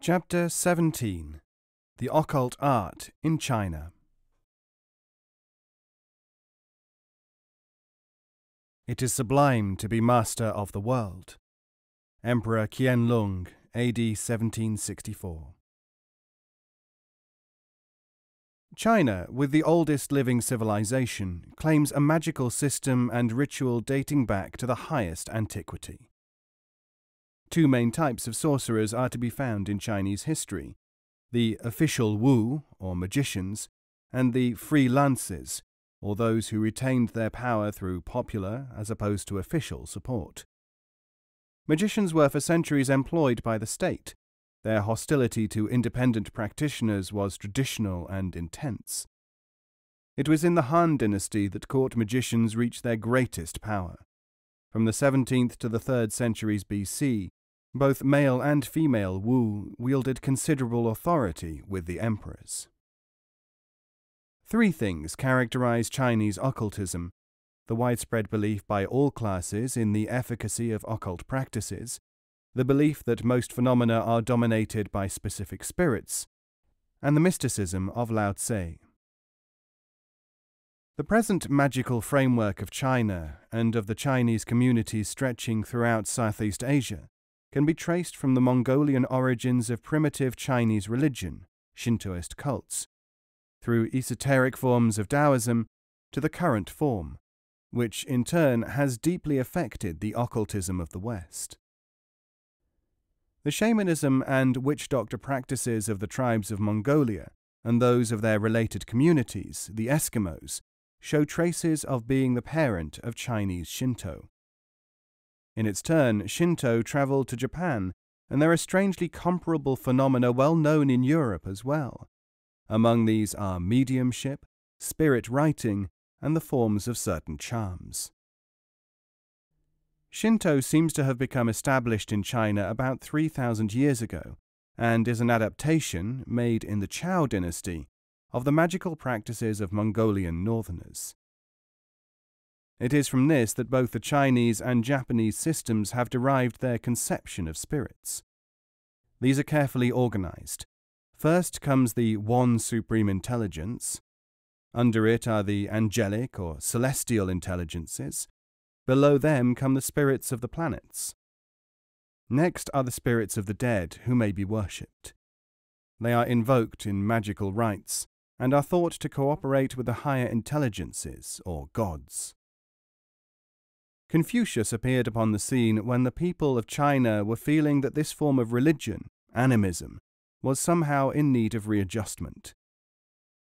Chapter 17 The Occult Art in China It is sublime to be master of the world. Emperor Qianlong, AD 1764. China, with the oldest living civilization, claims a magical system and ritual dating back to the highest antiquity. Two main types of sorcerers are to be found in Chinese history the official Wu, or magicians, and the free lances, or those who retained their power through popular as opposed to official support. Magicians were for centuries employed by the state. Their hostility to independent practitioners was traditional and intense. It was in the Han dynasty that court magicians reached their greatest power. From the 17th to the 3rd centuries BC, both male and female Wu wielded considerable authority with the emperors. Three things characterize Chinese occultism the widespread belief by all classes in the efficacy of occult practices, the belief that most phenomena are dominated by specific spirits, and the mysticism of Lao Tse. The present magical framework of China and of the Chinese communities stretching throughout Southeast Asia can be traced from the Mongolian origins of primitive Chinese religion, Shintoist cults, through esoteric forms of Taoism to the current form, which in turn has deeply affected the occultism of the West. The shamanism and witch doctor practices of the tribes of Mongolia and those of their related communities, the Eskimos, show traces of being the parent of Chinese Shinto. In its turn, Shinto traveled to Japan, and there are strangely comparable phenomena well known in Europe as well. Among these are mediumship, spirit writing, and the forms of certain charms. Shinto seems to have become established in China about 3,000 years ago, and is an adaptation, made in the Chao dynasty, of the magical practices of Mongolian northerners. It is from this that both the Chinese and Japanese systems have derived their conception of spirits. These are carefully organized. First comes the One Supreme Intelligence. Under it are the angelic or celestial intelligences. Below them come the spirits of the planets. Next are the spirits of the dead who may be worshipped. They are invoked in magical rites and are thought to cooperate with the higher intelligences or gods. Confucius appeared upon the scene when the people of China were feeling that this form of religion, animism, was somehow in need of readjustment.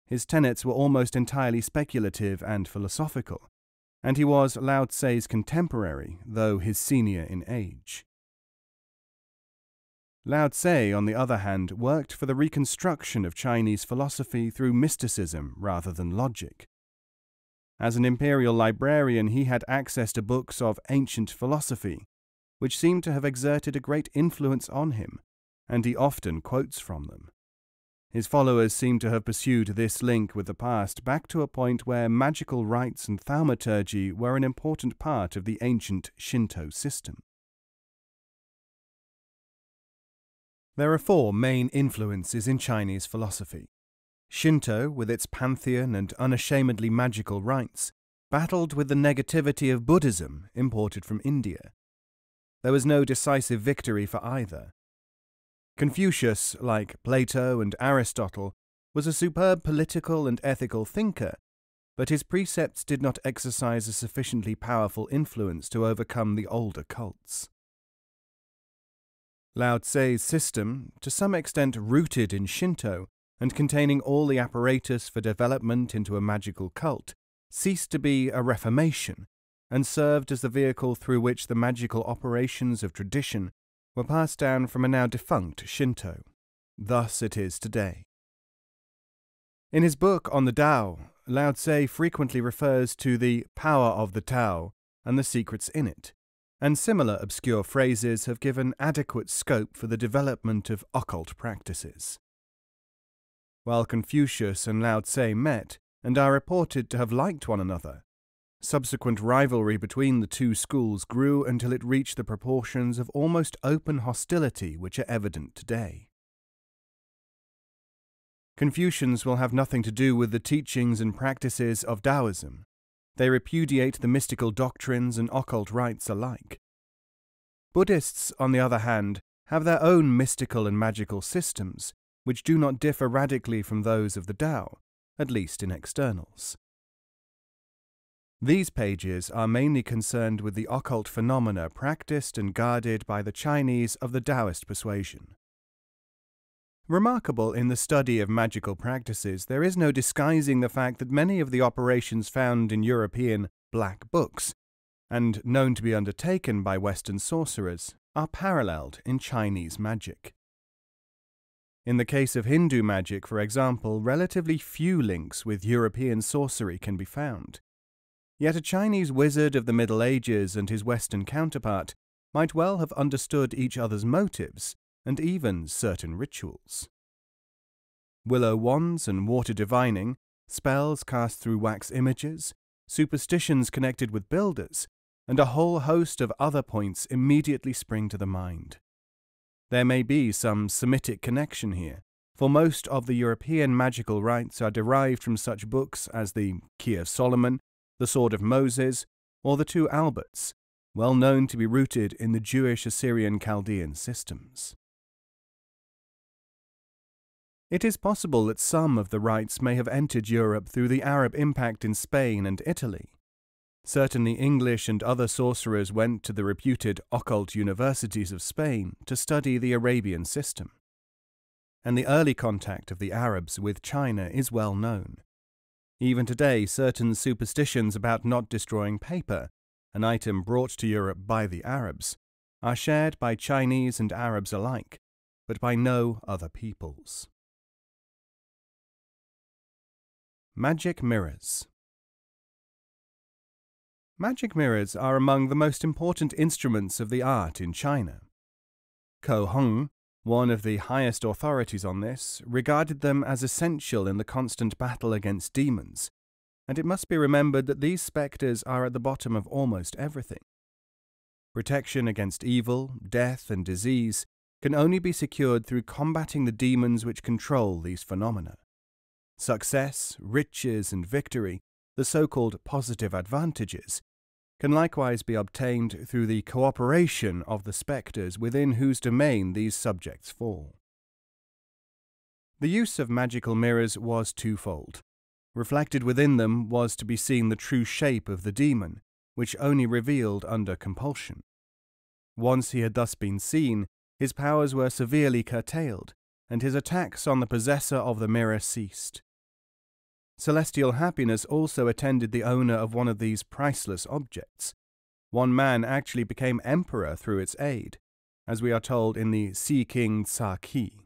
His tenets were almost entirely speculative and philosophical, and he was Lao Tse's contemporary, though his senior in age. Lao Tse, on the other hand, worked for the reconstruction of Chinese philosophy through mysticism rather than logic, as an imperial librarian, he had access to books of ancient philosophy, which seem to have exerted a great influence on him, and he often quotes from them. His followers seem to have pursued this link with the past back to a point where magical rites and thaumaturgy were an important part of the ancient Shinto system. There are four main influences in Chinese philosophy Shinto, with its pantheon and unashamedly magical rites, battled with the negativity of Buddhism imported from India. There was no decisive victory for either. Confucius, like Plato and Aristotle, was a superb political and ethical thinker, but his precepts did not exercise a sufficiently powerful influence to overcome the older cults. Lao Tse's system, to some extent rooted in Shinto, and containing all the apparatus for development into a magical cult, ceased to be a reformation and served as the vehicle through which the magical operations of tradition were passed down from a now defunct Shinto. Thus it is today. In his book on the Tao, Lao Tse frequently refers to the power of the Tao and the secrets in it, and similar obscure phrases have given adequate scope for the development of occult practices while Confucius and Lao Tse met and are reported to have liked one another. Subsequent rivalry between the two schools grew until it reached the proportions of almost open hostility which are evident today. Confucians will have nothing to do with the teachings and practices of Taoism. They repudiate the mystical doctrines and occult rites alike. Buddhists, on the other hand, have their own mystical and magical systems, which do not differ radically from those of the Tao, at least in externals. These pages are mainly concerned with the occult phenomena practiced and guarded by the Chinese of the Taoist persuasion. Remarkable in the study of magical practices, there is no disguising the fact that many of the operations found in European black books and known to be undertaken by Western sorcerers are paralleled in Chinese magic. In the case of Hindu magic, for example, relatively few links with European sorcery can be found. Yet a Chinese wizard of the Middle Ages and his Western counterpart might well have understood each other's motives and even certain rituals. Willow wands and water divining, spells cast through wax images, superstitions connected with builders, and a whole host of other points immediately spring to the mind. There may be some Semitic connection here, for most of the European magical rites are derived from such books as the Key of Solomon, the Sword of Moses, or the Two Alberts, well known to be rooted in the Jewish Assyrian Chaldean systems. It is possible that some of the rites may have entered Europe through the Arab impact in Spain and Italy, Certainly, English and other sorcerers went to the reputed occult universities of Spain to study the Arabian system. And the early contact of the Arabs with China is well known. Even today, certain superstitions about not destroying paper, an item brought to Europe by the Arabs, are shared by Chinese and Arabs alike, but by no other peoples. Magic Mirrors Magic mirrors are among the most important instruments of the art in China. Ko Hong, one of the highest authorities on this, regarded them as essential in the constant battle against demons, and it must be remembered that these spectres are at the bottom of almost everything. Protection against evil, death, and disease can only be secured through combating the demons which control these phenomena. Success, riches, and victory the so called positive advantages, can likewise be obtained through the cooperation of the spectres within whose domain these subjects fall. The use of magical mirrors was twofold. Reflected within them was to be seen the true shape of the demon, which only revealed under compulsion. Once he had thus been seen, his powers were severely curtailed, and his attacks on the possessor of the mirror ceased. Celestial happiness also attended the owner of one of these priceless objects. One man actually became emperor through its aid, as we are told in the Si King Tsa Ki.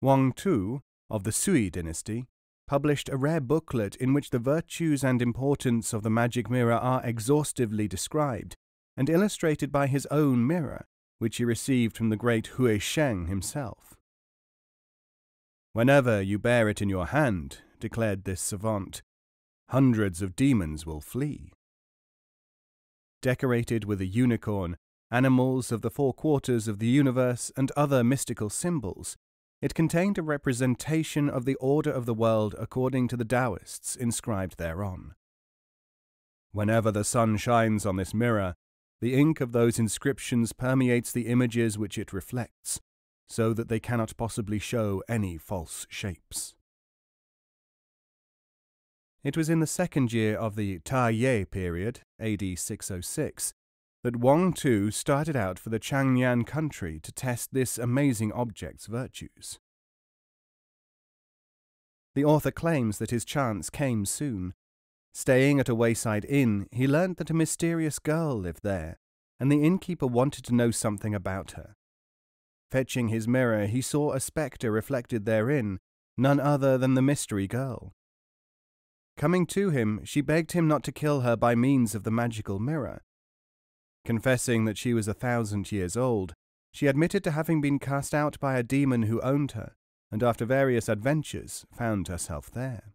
Wang Tu, of the Sui dynasty, published a rare booklet in which the virtues and importance of the magic mirror are exhaustively described and illustrated by his own mirror, which he received from the great Hui Sheng himself. Whenever you bear it in your hand, declared this savant, hundreds of demons will flee. Decorated with a unicorn, animals of the four quarters of the universe, and other mystical symbols, it contained a representation of the order of the world according to the Taoists inscribed thereon. Whenever the sun shines on this mirror, the ink of those inscriptions permeates the images which it reflects, so that they cannot possibly show any false shapes. It was in the second year of the Ta Ye period, AD 606, that Wang Tu started out for the Chang'an country to test this amazing object's virtues. The author claims that his chance came soon. Staying at a wayside inn, he learnt that a mysterious girl lived there, and the innkeeper wanted to know something about her. Fetching his mirror, he saw a spectre reflected therein, none other than the mystery girl. Coming to him, she begged him not to kill her by means of the magical mirror. Confessing that she was a thousand years old, she admitted to having been cast out by a demon who owned her, and after various adventures, found herself there.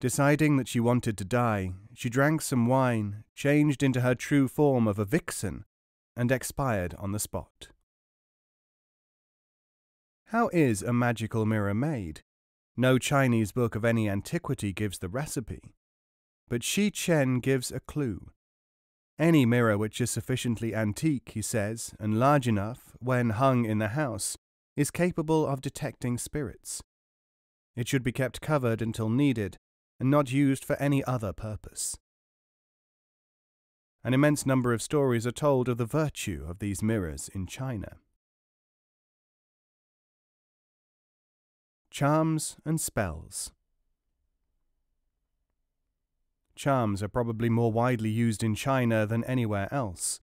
Deciding that she wanted to die, she drank some wine, changed into her true form of a vixen, and expired on the spot. How is a magical mirror made? No Chinese book of any antiquity gives the recipe. But Shi Chen gives a clue. Any mirror which is sufficiently antique, he says, and large enough, when hung in the house, is capable of detecting spirits. It should be kept covered until needed, and not used for any other purpose. An immense number of stories are told of the virtue of these mirrors in China. Charms and spells. Charms are probably more widely used in China than anywhere else.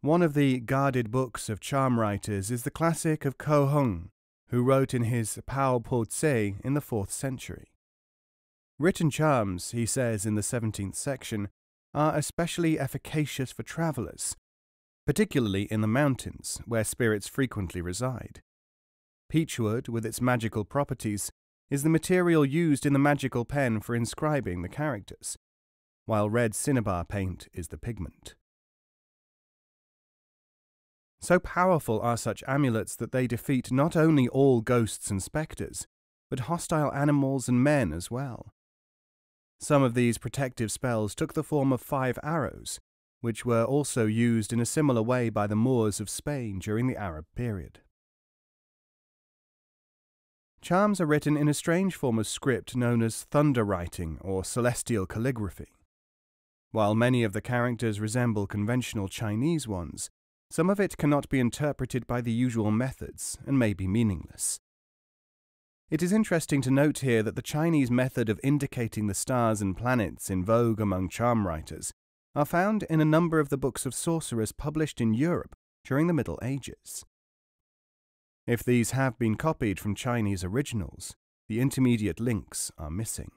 One of the guarded books of charm writers is the classic of Ko Hung, who wrote in his Pao Po Tse in the 4th century. Written charms, he says in the 17th section, are especially efficacious for travellers, particularly in the mountains, where spirits frequently reside. Peachwood, with its magical properties, is the material used in the magical pen for inscribing the characters, while red cinnabar paint is the pigment. So powerful are such amulets that they defeat not only all ghosts and spectres, but hostile animals and men as well. Some of these protective spells took the form of five arrows, which were also used in a similar way by the Moors of Spain during the Arab period. Charms are written in a strange form of script known as thunder writing or celestial calligraphy. While many of the characters resemble conventional Chinese ones, some of it cannot be interpreted by the usual methods and may be meaningless. It is interesting to note here that the Chinese method of indicating the stars and planets in vogue among charm writers are found in a number of the books of sorcerers published in Europe during the Middle Ages. If these have been copied from Chinese originals, the intermediate links are missing.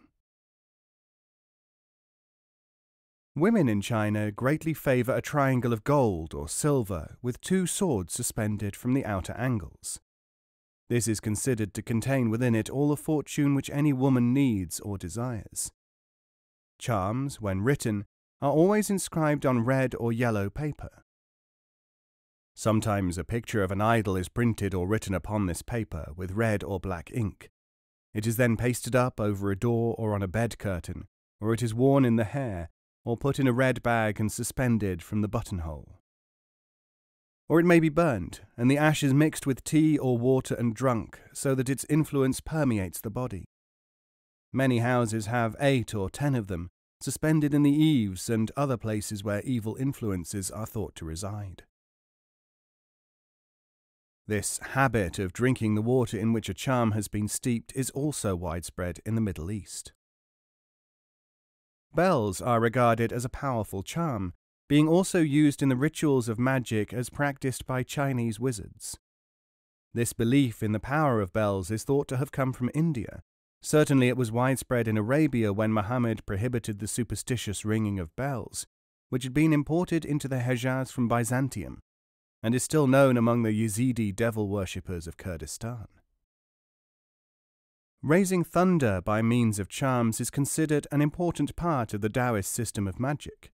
Women in China greatly favour a triangle of gold or silver with two swords suspended from the outer angles. This is considered to contain within it all the fortune which any woman needs or desires. Charms, when written, are always inscribed on red or yellow paper. Sometimes a picture of an idol is printed or written upon this paper with red or black ink. It is then pasted up over a door or on a bed curtain, or it is worn in the hair, or put in a red bag and suspended from the buttonhole. Or it may be burnt, and the ash is mixed with tea or water and drunk, so that its influence permeates the body. Many houses have eight or ten of them, suspended in the eaves and other places where evil influences are thought to reside. This habit of drinking the water in which a charm has been steeped is also widespread in the Middle East. Bells are regarded as a powerful charm, being also used in the rituals of magic as practiced by Chinese wizards. This belief in the power of bells is thought to have come from India. Certainly, it was widespread in Arabia when Muhammad prohibited the superstitious ringing of bells, which had been imported into the Hejaz from Byzantium and is still known among the Yazidi devil worshippers of Kurdistan. Raising thunder by means of charms is considered an important part of the Taoist system of magic.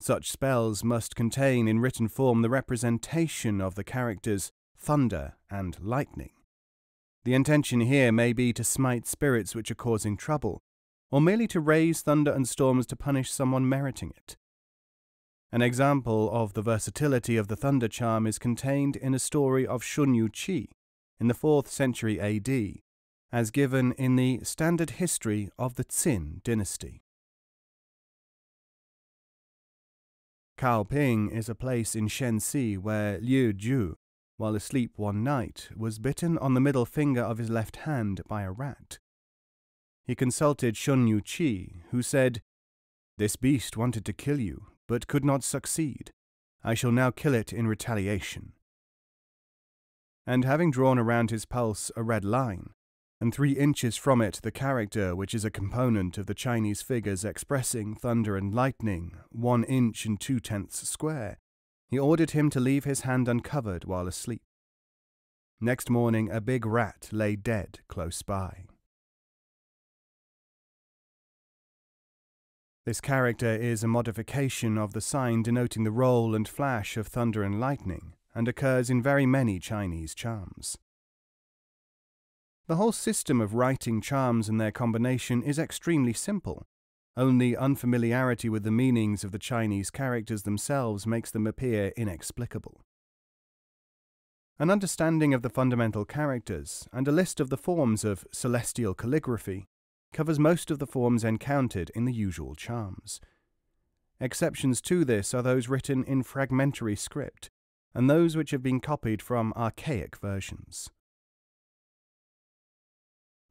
Such spells must contain in written form the representation of the characters thunder and lightning. The intention here may be to smite spirits which are causing trouble, or merely to raise thunder and storms to punish someone meriting it. An example of the versatility of the thunder charm is contained in a story of Yu Qi in the 4th century AD, as given in the Standard History of the Qin Dynasty. Kaoping is a place in Shenxi where Liu Ju, while asleep one night, was bitten on the middle finger of his left hand by a rat. He consulted Shun Yu Qi, who said, This beast wanted to kill you, but could not succeed. I shall now kill it in retaliation. And having drawn around his pulse a red line, and three inches from it the character which is a component of the Chinese figures expressing thunder and lightning, one inch and two tenths square, he ordered him to leave his hand uncovered while asleep. Next morning a big rat lay dead close by. This character is a modification of the sign denoting the roll and flash of thunder and lightning, and occurs in very many Chinese charms. The whole system of writing charms and their combination is extremely simple. Only unfamiliarity with the meanings of the Chinese characters themselves makes them appear inexplicable. An understanding of the fundamental characters and a list of the forms of celestial calligraphy covers most of the forms encountered in the usual charms. Exceptions to this are those written in fragmentary script and those which have been copied from archaic versions.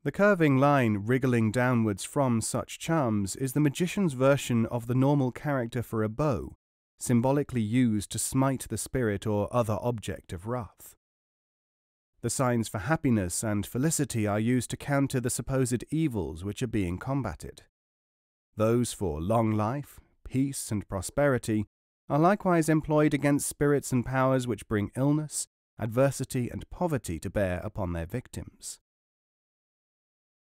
The curving line wriggling downwards from such charms is the magician's version of the normal character for a bow, symbolically used to smite the spirit or other object of wrath. The signs for happiness and felicity are used to counter the supposed evils which are being combated. Those for long life, peace, and prosperity are likewise employed against spirits and powers which bring illness, adversity, and poverty to bear upon their victims.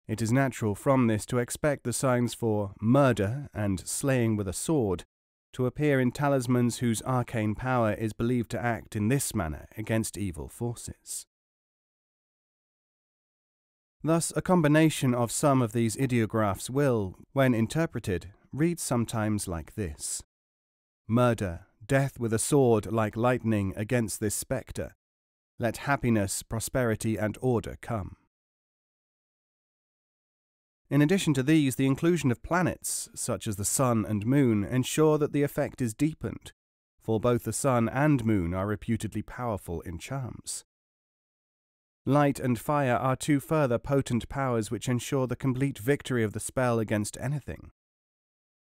It is natural from this to expect the signs for murder and slaying with a sword to appear in talismans whose arcane power is believed to act in this manner against evil forces. Thus, a combination of some of these ideographs will, when interpreted, read sometimes like this Murder, death with a sword like lightning against this spectre. Let happiness, prosperity, and order come. In addition to these, the inclusion of planets, such as the Sun and Moon, ensure that the effect is deepened, for both the Sun and Moon are reputedly powerful in charms. Light and fire are two further potent powers which ensure the complete victory of the spell against anything.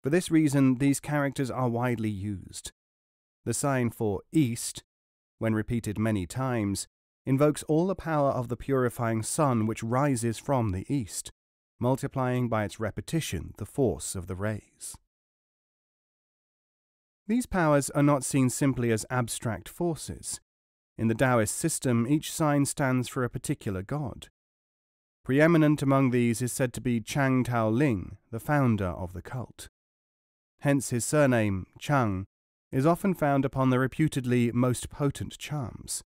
For this reason, these characters are widely used. The sign for east, when repeated many times, invokes all the power of the purifying sun which rises from the east, multiplying by its repetition the force of the rays. These powers are not seen simply as abstract forces. In the Taoist system, each sign stands for a particular god. Preeminent among these is said to be Chang Tao Ling, the founder of the cult. Hence his surname, Chang, is often found upon the reputedly most potent charms.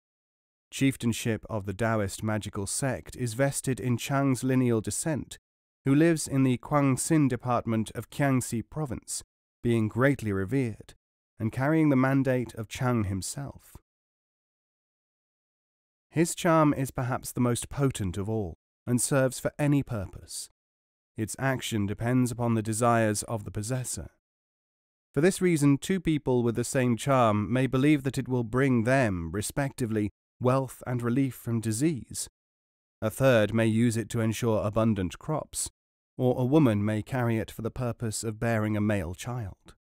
Chieftainship of the Taoist magical sect is vested in Chang's lineal descent, who lives in the Guangxin department of Kiangxi province, being greatly revered, and carrying the mandate of Chang himself. His charm is perhaps the most potent of all, and serves for any purpose. Its action depends upon the desires of the possessor. For this reason, two people with the same charm may believe that it will bring them, respectively, wealth and relief from disease. A third may use it to ensure abundant crops, or a woman may carry it for the purpose of bearing a male child.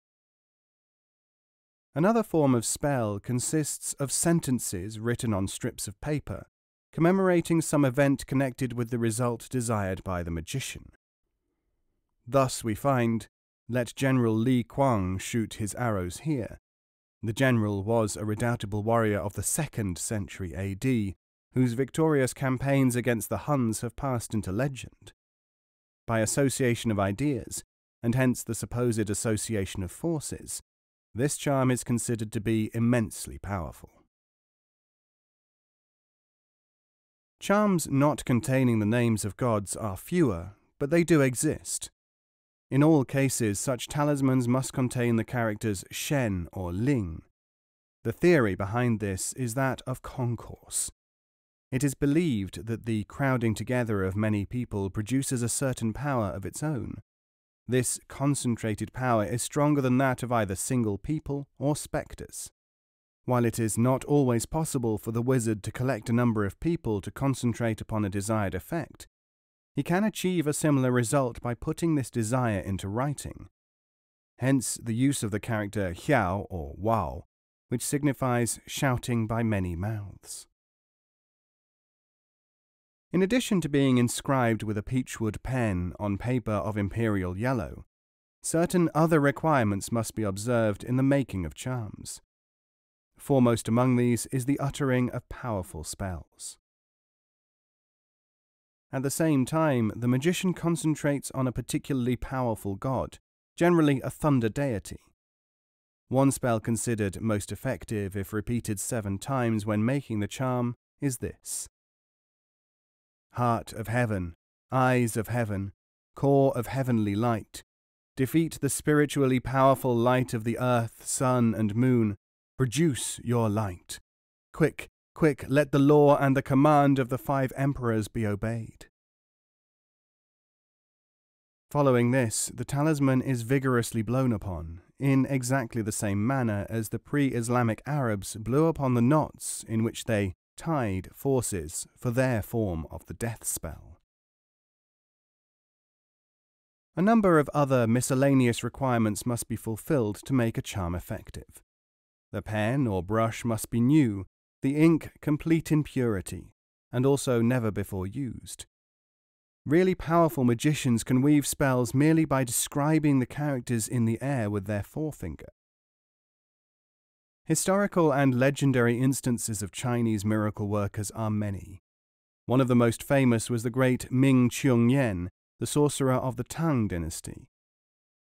Another form of spell consists of sentences written on strips of paper, commemorating some event connected with the result desired by the magician. Thus we find, Let General Li Kuang shoot his arrows here. The general was a redoubtable warrior of the second century AD, whose victorious campaigns against the Huns have passed into legend. By association of ideas, and hence the supposed association of forces, this charm is considered to be immensely powerful. Charms not containing the names of gods are fewer, but they do exist. In all cases, such talismans must contain the characters Shen or Ling. The theory behind this is that of concourse. It is believed that the crowding together of many people produces a certain power of its own, this concentrated power is stronger than that of either single people or spectres. While it is not always possible for the wizard to collect a number of people to concentrate upon a desired effect, he can achieve a similar result by putting this desire into writing. Hence the use of the character hiao or Wao, which signifies shouting by many mouths. In addition to being inscribed with a peachwood pen on paper of imperial yellow, certain other requirements must be observed in the making of charms. Foremost among these is the uttering of powerful spells. At the same time, the magician concentrates on a particularly powerful god, generally a thunder deity. One spell considered most effective if repeated seven times when making the charm is this heart of heaven, eyes of heaven, core of heavenly light. Defeat the spiritually powerful light of the earth, sun, and moon. Produce your light. Quick, quick, let the law and the command of the five emperors be obeyed. Following this, the talisman is vigorously blown upon, in exactly the same manner as the pre Islamic Arabs blew upon the knots in which they tied forces for their form of the death spell. A number of other miscellaneous requirements must be fulfilled to make a charm effective. The pen or brush must be new, the ink complete in purity, and also never before used. Really powerful magicians can weave spells merely by describing the characters in the air with their forefinger. Historical and legendary instances of Chinese miracle workers are many. One of the most famous was the great Ming chung Yen, the sorcerer of the Tang dynasty.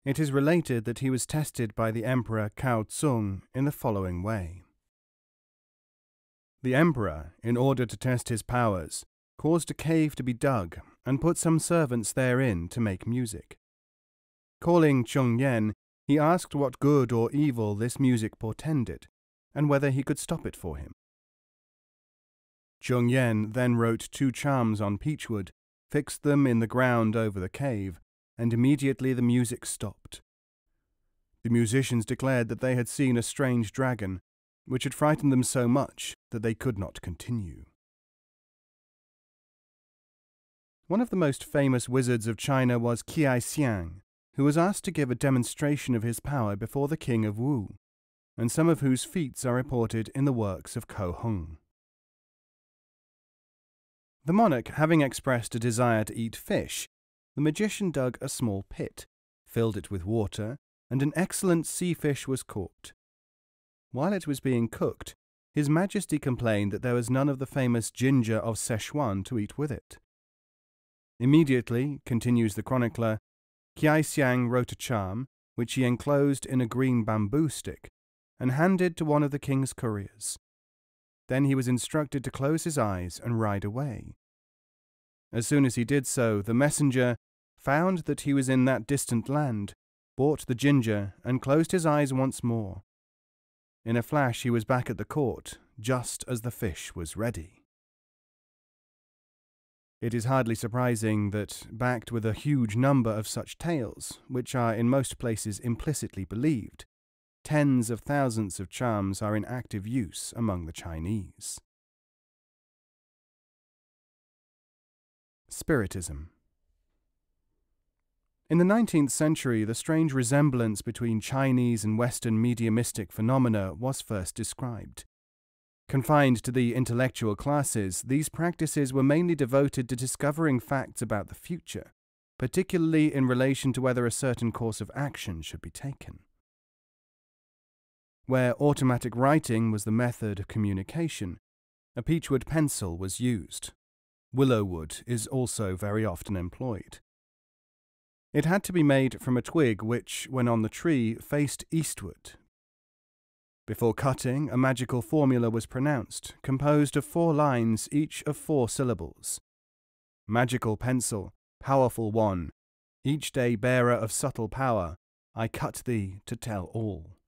It is related that he was tested by the emperor Cao Tsung in the following way. The emperor, in order to test his powers, caused a cave to be dug and put some servants therein to make music. Calling Chung Yen, he asked what good or evil this music portended, and whether he could stop it for him. Chung Yen then wrote two charms on peachwood, fixed them in the ground over the cave, and immediately the music stopped. The musicians declared that they had seen a strange dragon, which had frightened them so much that they could not continue. One of the most famous wizards of China was Qiai Xiang, who was asked to give a demonstration of his power before the king of Wu, and some of whose feats are reported in the works of Ko Hung. The monarch having expressed a desire to eat fish, the magician dug a small pit, filled it with water, and an excellent sea fish was caught. While it was being cooked, His Majesty complained that there was none of the famous ginger of Sichuan to eat with it. Immediately, continues the chronicler, Kiai Xiang wrote a charm, which he enclosed in a green bamboo stick, and handed to one of the king's couriers. Then he was instructed to close his eyes and ride away. As soon as he did so, the messenger found that he was in that distant land, bought the ginger, and closed his eyes once more. In a flash he was back at the court, just as the fish was ready. It is hardly surprising that, backed with a huge number of such tales, which are in most places implicitly believed, tens of thousands of charms are in active use among the Chinese. Spiritism In the 19th century, the strange resemblance between Chinese and Western mediumistic phenomena was first described. Confined to the intellectual classes, these practices were mainly devoted to discovering facts about the future, particularly in relation to whether a certain course of action should be taken. Where automatic writing was the method of communication, a peachwood pencil was used. Willow wood is also very often employed. It had to be made from a twig which, when on the tree, faced eastward before cutting, a magical formula was pronounced, composed of four lines, each of four syllables. Magical pencil, powerful one, each day bearer of subtle power, I cut thee to tell all.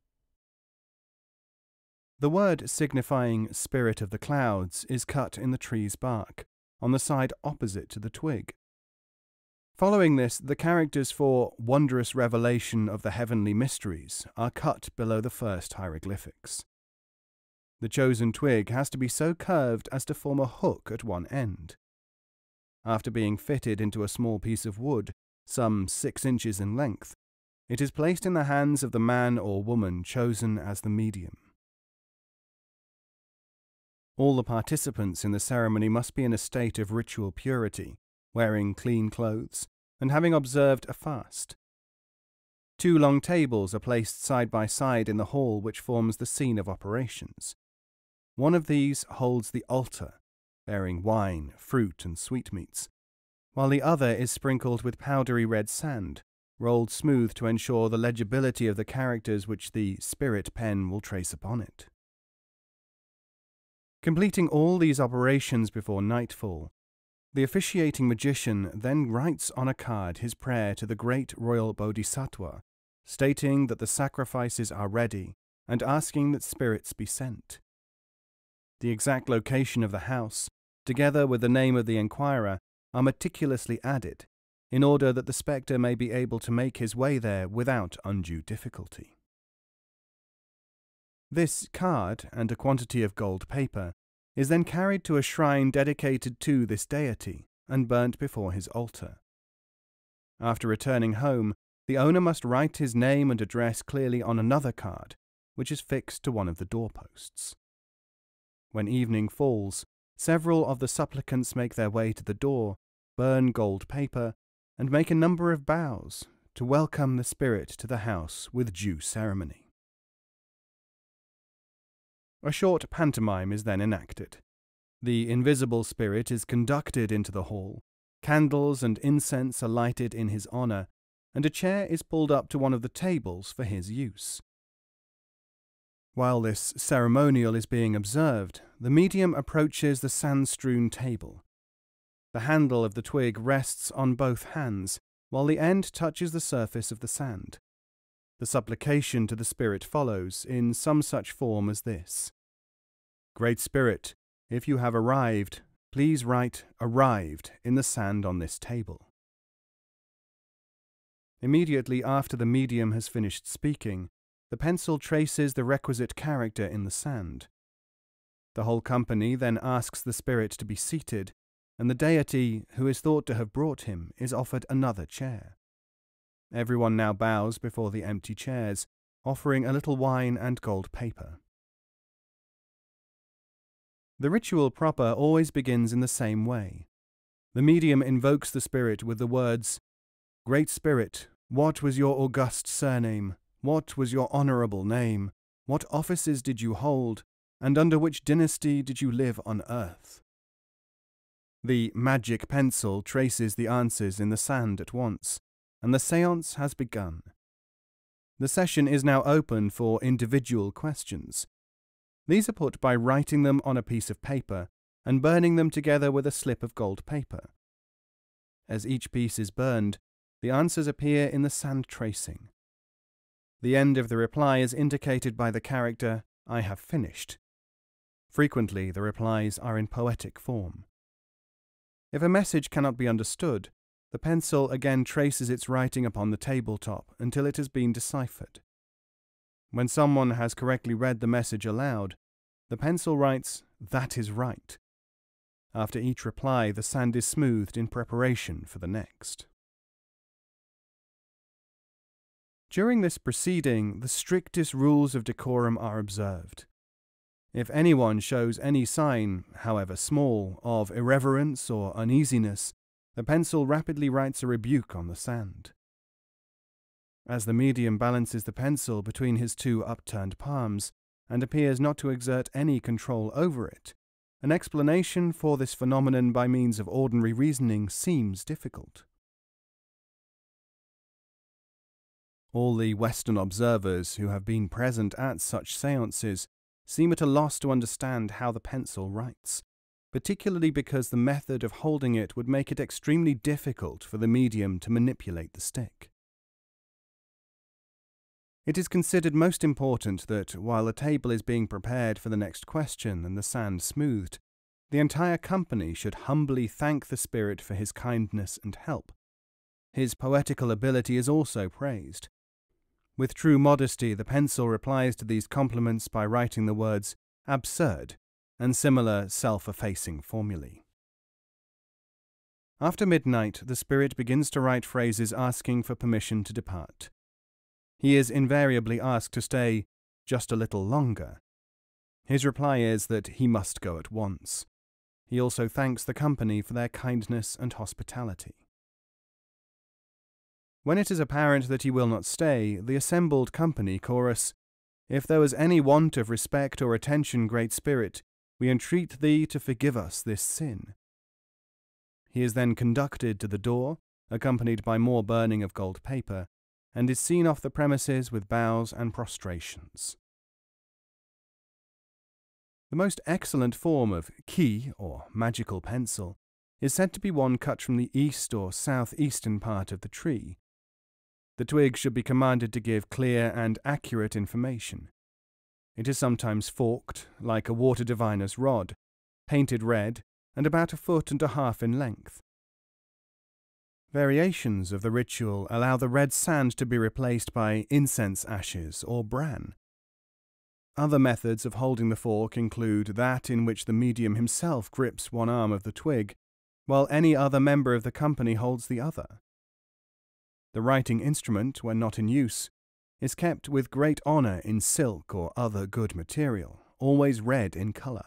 The word signifying spirit of the clouds is cut in the tree's bark, on the side opposite to the twig. Following this, the characters for Wondrous Revelation of the Heavenly Mysteries are cut below the first hieroglyphics. The chosen twig has to be so curved as to form a hook at one end. After being fitted into a small piece of wood, some six inches in length, it is placed in the hands of the man or woman chosen as the medium. All the participants in the ceremony must be in a state of ritual purity, wearing clean clothes, and having observed a fast. Two long tables are placed side by side in the hall which forms the scene of operations. One of these holds the altar, bearing wine, fruit, and sweetmeats, while the other is sprinkled with powdery red sand, rolled smooth to ensure the legibility of the characters which the spirit pen will trace upon it. Completing all these operations before nightfall, the officiating magician then writes on a card his prayer to the great royal bodhisattva, stating that the sacrifices are ready and asking that spirits be sent. The exact location of the house, together with the name of the inquirer, are meticulously added in order that the spectre may be able to make his way there without undue difficulty. This card and a quantity of gold paper is then carried to a shrine dedicated to this deity and burnt before his altar. After returning home, the owner must write his name and address clearly on another card, which is fixed to one of the doorposts. When evening falls, several of the supplicants make their way to the door, burn gold paper, and make a number of bows to welcome the spirit to the house with due ceremony. A short pantomime is then enacted. The invisible spirit is conducted into the hall, candles and incense are lighted in his honour, and a chair is pulled up to one of the tables for his use. While this ceremonial is being observed, the medium approaches the sand strewn table. The handle of the twig rests on both hands, while the end touches the surface of the sand. The supplication to the Spirit follows, in some such form as this Great Spirit, if you have arrived, please write Arrived in the sand on this table. Immediately after the medium has finished speaking, the pencil traces the requisite character in the sand. The whole company then asks the spirit to be seated, and the deity, who is thought to have brought him, is offered another chair. Everyone now bows before the empty chairs, offering a little wine and gold paper. The ritual proper always begins in the same way. The medium invokes the spirit with the words, Great Spirit, what was your august surname? What was your honourable name? What offices did you hold? And under which dynasty did you live on earth? The magic pencil traces the answers in the sand at once, and the seance has begun. The session is now open for individual questions. These are put by writing them on a piece of paper and burning them together with a slip of gold paper. As each piece is burned, the answers appear in the sand tracing. The end of the reply is indicated by the character, I have finished. Frequently, the replies are in poetic form. If a message cannot be understood, the pencil again traces its writing upon the tabletop until it has been deciphered. When someone has correctly read the message aloud, the pencil writes, That is right. After each reply, the sand is smoothed in preparation for the next. During this proceeding, the strictest rules of decorum are observed. If anyone shows any sign, however small, of irreverence or uneasiness, the pencil rapidly writes a rebuke on the sand. As the medium balances the pencil between his two upturned palms and appears not to exert any control over it, an explanation for this phenomenon by means of ordinary reasoning seems difficult. All the Western observers who have been present at such seances seem at a loss to understand how the pencil writes, particularly because the method of holding it would make it extremely difficult for the medium to manipulate the stick. It is considered most important that, while a table is being prepared for the next question and the sand smoothed, the entire company should humbly thank the Spirit for his kindness and help. His poetical ability is also praised. With true modesty, the pencil replies to these compliments by writing the words absurd and similar self effacing formulae. After midnight, the spirit begins to write phrases asking for permission to depart. He is invariably asked to stay just a little longer. His reply is that he must go at once. He also thanks the company for their kindness and hospitality. When it is apparent that he will not stay, the assembled company chorus, If there was any want of respect or attention, Great Spirit, we entreat thee to forgive us this sin. He is then conducted to the door, accompanied by more burning of gold paper, and is seen off the premises with bows and prostrations. The most excellent form of key or magical pencil, is said to be one cut from the east or southeastern part of the tree. The twig should be commanded to give clear and accurate information. It is sometimes forked, like a water diviner's rod, painted red, and about a foot and a half in length. Variations of the ritual allow the red sand to be replaced by incense ashes or bran. Other methods of holding the fork include that in which the medium himself grips one arm of the twig, while any other member of the company holds the other. The writing instrument, when not in use, is kept with great honour in silk or other good material, always red in colour.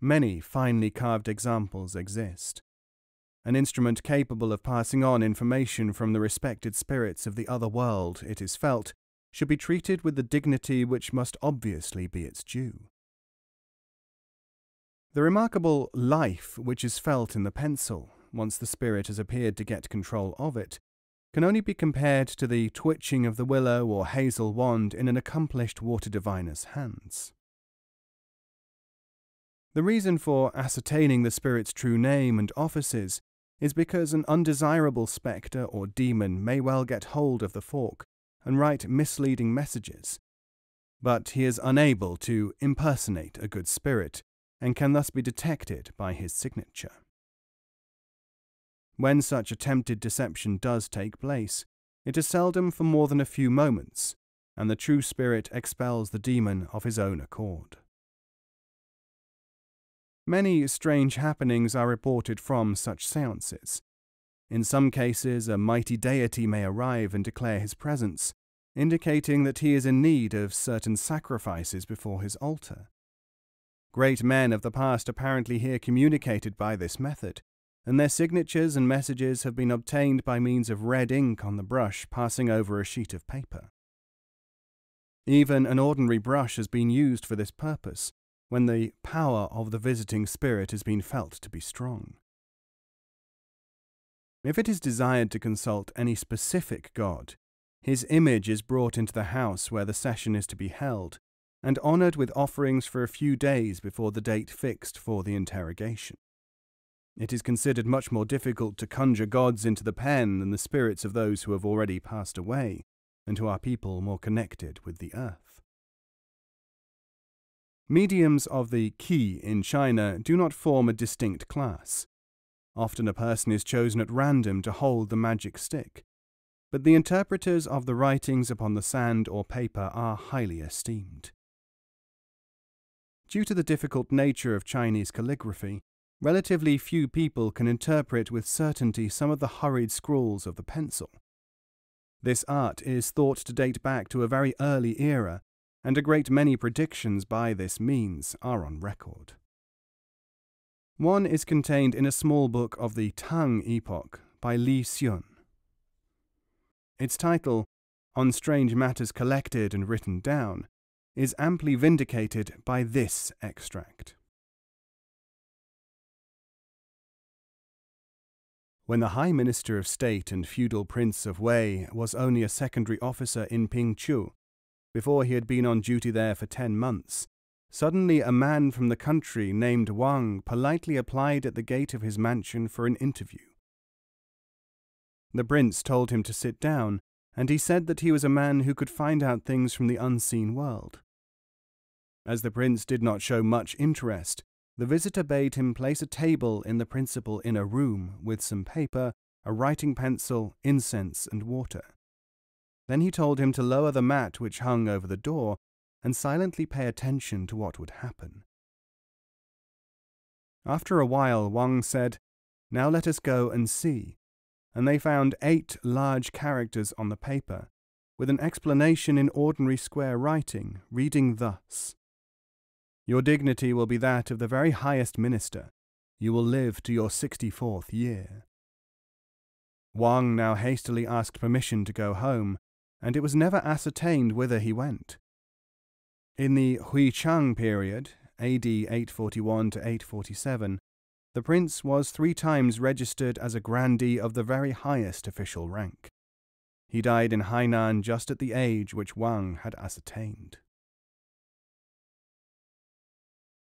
Many finely carved examples exist, an instrument capable of passing on information from the respected spirits of the other world, it is felt, should be treated with the dignity which must obviously be its due. The remarkable life which is felt in the pencil, once the spirit has appeared to get control of it, can only be compared to the twitching of the willow or hazel wand in an accomplished water diviner's hands. The reason for ascertaining the spirit's true name and offices is because an undesirable spectre or demon may well get hold of the fork and write misleading messages, but he is unable to impersonate a good spirit and can thus be detected by his signature. When such attempted deception does take place, it is seldom for more than a few moments, and the true spirit expels the demon of his own accord. Many strange happenings are reported from such seances. In some cases, a mighty deity may arrive and declare his presence, indicating that he is in need of certain sacrifices before his altar. Great men of the past apparently hear communicated by this method, and their signatures and messages have been obtained by means of red ink on the brush passing over a sheet of paper. Even an ordinary brush has been used for this purpose when the power of the visiting spirit has been felt to be strong. If it is desired to consult any specific god, his image is brought into the house where the session is to be held and honoured with offerings for a few days before the date fixed for the interrogation. It is considered much more difficult to conjure gods into the pen than the spirits of those who have already passed away, and who are people more connected with the earth. Mediums of the Qi in China do not form a distinct class. Often a person is chosen at random to hold the magic stick, but the interpreters of the writings upon the sand or paper are highly esteemed. Due to the difficult nature of Chinese calligraphy, relatively few people can interpret with certainty some of the hurried scrawls of the pencil. This art is thought to date back to a very early era, and a great many predictions by this means are on record. One is contained in a small book of the Tang epoch by Li Xun. Its title, On Strange Matters Collected and Written Down, is amply vindicated by this extract. When the High Minister of State and feudal Prince of Wei was only a secondary officer in Pingchu, before he had been on duty there for ten months, suddenly a man from the country named Wang politely applied at the gate of his mansion for an interview. The prince told him to sit down, and he said that he was a man who could find out things from the unseen world. As the prince did not show much interest, the visitor bade him place a table in the principal inner room with some paper, a writing pencil, incense, and water. Then he told him to lower the mat which hung over the door and silently pay attention to what would happen. After a while, Wang said, Now let us go and see. And they found eight large characters on the paper, with an explanation in ordinary square writing, reading thus your dignity will be that of the very highest minister. You will live to your sixty fourth year. Wang now hastily asked permission to go home, and it was never ascertained whither he went. In the Hui Chang period, AD 841 to 847, the prince was three times registered as a grandee of the very highest official rank. He died in Hainan just at the age which Wang had ascertained.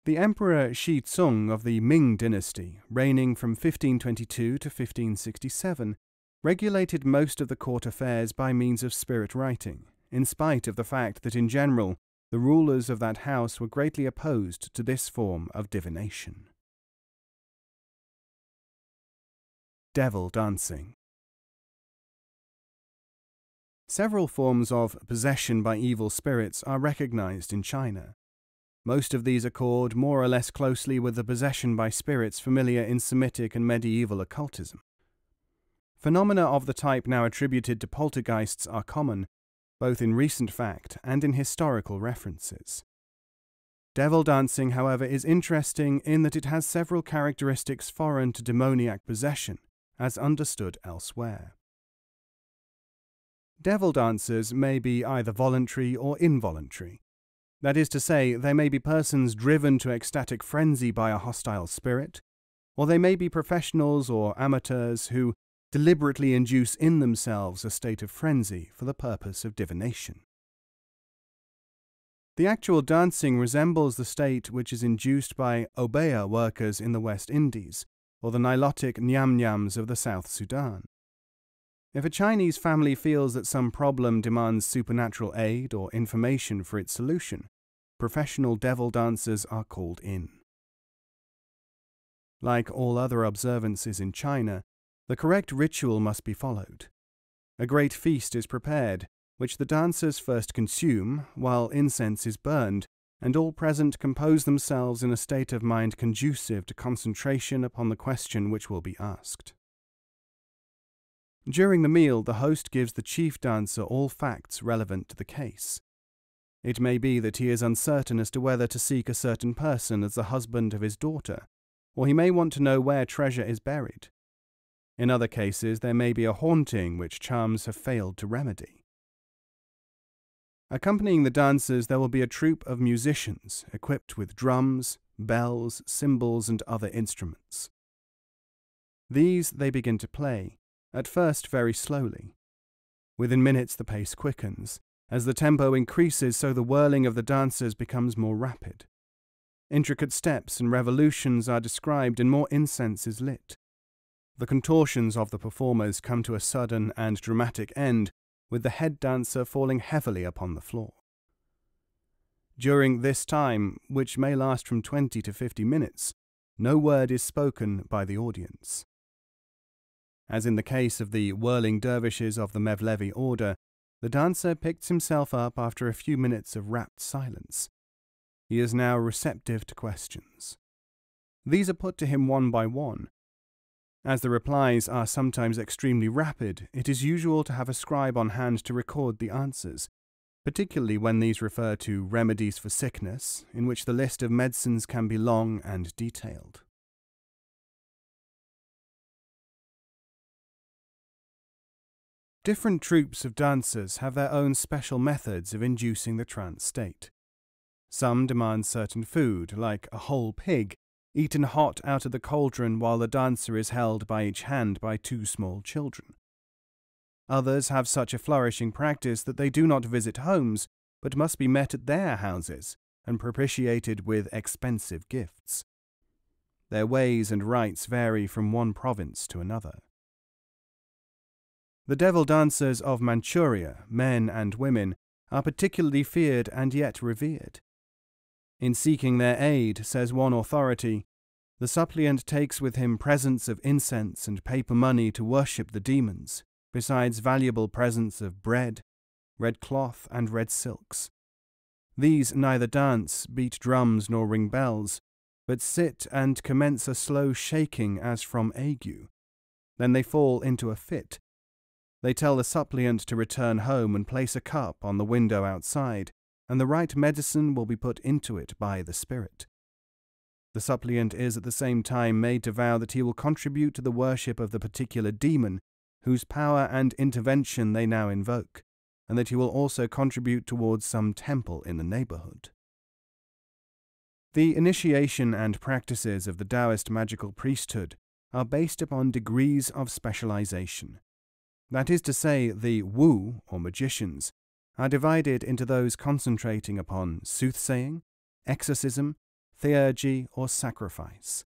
The Emperor Shi Tsung of the Ming dynasty, reigning from 1522 to 1567, regulated most of the court affairs by means of spirit writing, in spite of the fact that in general the rulers of that house were greatly opposed to this form of divination. Devil Dancing Several forms of possession by evil spirits are recognized in China. Most of these accord more or less closely with the possession by spirits familiar in Semitic and medieval occultism. Phenomena of the type now attributed to poltergeists are common, both in recent fact and in historical references. Devil dancing, however, is interesting in that it has several characteristics foreign to demoniac possession, as understood elsewhere. Devil dancers may be either voluntary or involuntary, that is to say, they may be persons driven to ecstatic frenzy by a hostile spirit, or they may be professionals or amateurs who deliberately induce in themselves a state of frenzy for the purpose of divination. The actual dancing resembles the state which is induced by obeah workers in the West Indies, or the Nilotic nyam nyams of the South Sudan. If a Chinese family feels that some problem demands supernatural aid or information for its solution, professional devil dancers are called in. Like all other observances in China, the correct ritual must be followed. A great feast is prepared, which the dancers first consume, while incense is burned, and all present compose themselves in a state of mind conducive to concentration upon the question which will be asked. During the meal, the host gives the chief dancer all facts relevant to the case. It may be that he is uncertain as to whether to seek a certain person as the husband of his daughter, or he may want to know where treasure is buried. In other cases, there may be a haunting which charms have failed to remedy. Accompanying the dancers, there will be a troupe of musicians equipped with drums, bells, cymbals, and other instruments. These they begin to play, at first very slowly. Within minutes, the pace quickens. As the tempo increases, so the whirling of the dancers becomes more rapid. Intricate steps and revolutions are described, and more incense is lit. The contortions of the performers come to a sudden and dramatic end, with the head dancer falling heavily upon the floor. During this time, which may last from 20 to 50 minutes, no word is spoken by the audience. As in the case of the whirling dervishes of the Mevlevi order, the dancer picks himself up after a few minutes of rapt silence. He is now receptive to questions. These are put to him one by one. As the replies are sometimes extremely rapid, it is usual to have a scribe on hand to record the answers, particularly when these refer to remedies for sickness, in which the list of medicines can be long and detailed. Different troops of dancers have their own special methods of inducing the trance state. Some demand certain food, like a whole pig, eaten hot out of the cauldron while the dancer is held by each hand by two small children. Others have such a flourishing practice that they do not visit homes, but must be met at their houses and propitiated with expensive gifts. Their ways and rites vary from one province to another. The devil dancers of Manchuria, men and women, are particularly feared and yet revered. In seeking their aid, says one authority, the suppliant takes with him presents of incense and paper money to worship the demons, besides valuable presents of bread, red cloth, and red silks. These neither dance, beat drums, nor ring bells, but sit and commence a slow shaking as from ague. Then they fall into a fit, they tell the suppliant to return home and place a cup on the window outside, and the right medicine will be put into it by the Spirit. The suppliant is at the same time made to vow that he will contribute to the worship of the particular demon, whose power and intervention they now invoke, and that he will also contribute towards some temple in the neighborhood. The initiation and practices of the Taoist magical priesthood are based upon degrees of specialization. That is to say, the Wu, or magicians, are divided into those concentrating upon soothsaying, exorcism, theurgy, or sacrifice.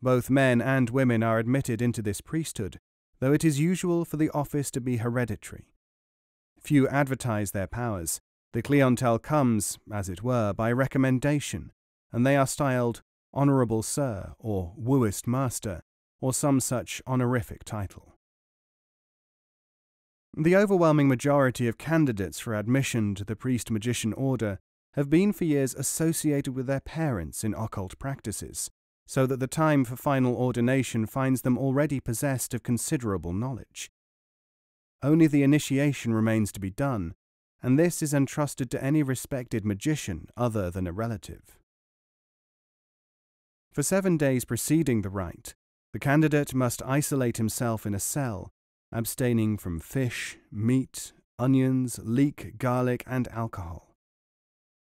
Both men and women are admitted into this priesthood, though it is usual for the office to be hereditary. Few advertise their powers. The clientele comes, as it were, by recommendation, and they are styled Honourable Sir or "wooist Master, or some such honorific title. The overwhelming majority of candidates for admission to the priest magician order have been for years associated with their parents in occult practices, so that the time for final ordination finds them already possessed of considerable knowledge. Only the initiation remains to be done, and this is entrusted to any respected magician other than a relative. For seven days preceding the rite, the candidate must isolate himself in a cell abstaining from fish, meat, onions, leek, garlic, and alcohol.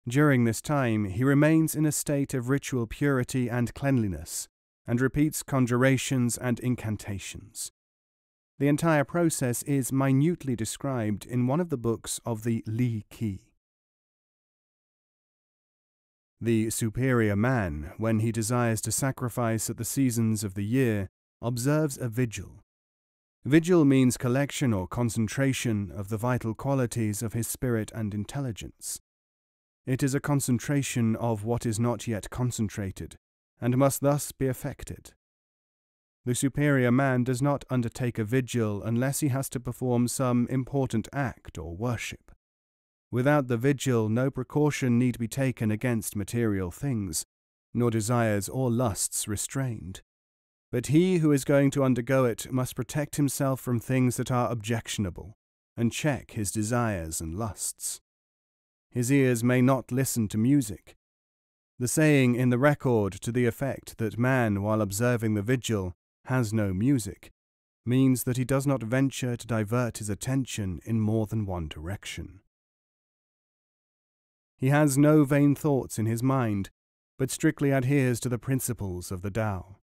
During this time, he remains in a state of ritual purity and cleanliness, and repeats conjurations and incantations. The entire process is minutely described in one of the books of the Li Qi. The superior man, when he desires to sacrifice at the seasons of the year, observes a vigil, Vigil means collection or concentration of the vital qualities of his spirit and intelligence. It is a concentration of what is not yet concentrated, and must thus be effected. The superior man does not undertake a vigil unless he has to perform some important act or worship. Without the vigil, no precaution need be taken against material things, nor desires or lusts restrained. But he who is going to undergo it must protect himself from things that are objectionable, and check his desires and lusts. His ears may not listen to music. The saying in the record to the effect that man, while observing the vigil, has no music, means that he does not venture to divert his attention in more than one direction. He has no vain thoughts in his mind, but strictly adheres to the principles of the Tao.